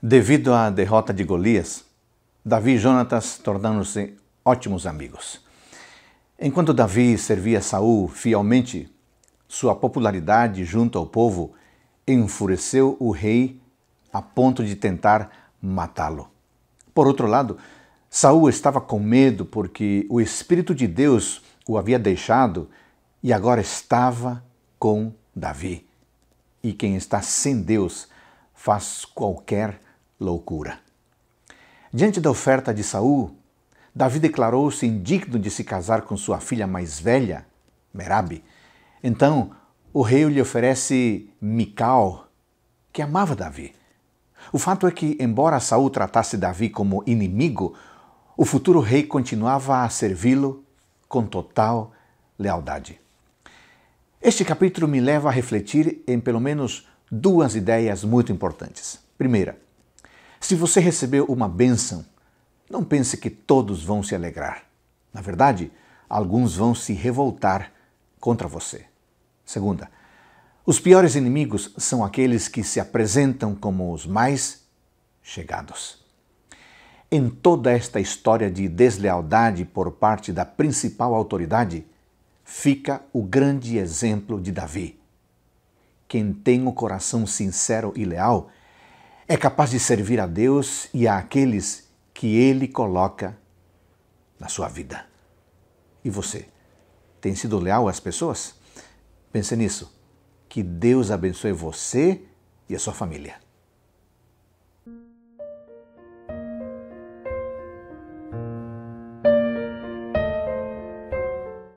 Devido à derrota de Golias, Davi e Jonatas tornaram-se ótimos amigos. Enquanto Davi servia Saul fielmente, sua popularidade junto ao povo enfureceu o rei a ponto de tentar matá-lo. Por outro lado, Saul estava com medo porque o espírito de Deus o havia deixado e agora estava com Davi. E quem está sem Deus faz qualquer loucura. Diante da oferta de Saul, Davi declarou-se indigno de se casar com sua filha mais velha, Merab. Então, o rei lhe oferece Mical, que amava Davi. O fato é que, embora Saul tratasse Davi como inimigo, o futuro rei continuava a servi-lo com total lealdade. Este capítulo me leva a refletir em pelo menos duas ideias muito importantes. Primeira, se você recebeu uma bênção, não pense que todos vão se alegrar. Na verdade, alguns vão se revoltar contra você. Segunda, os piores inimigos são aqueles que se apresentam como os mais chegados. Em toda esta história de deslealdade por parte da principal autoridade, fica o grande exemplo de Davi. Quem tem o coração sincero e leal é capaz de servir a Deus e àqueles que Ele coloca na sua vida. E você, tem sido leal às pessoas? Pense nisso. Que Deus abençoe você e a sua família.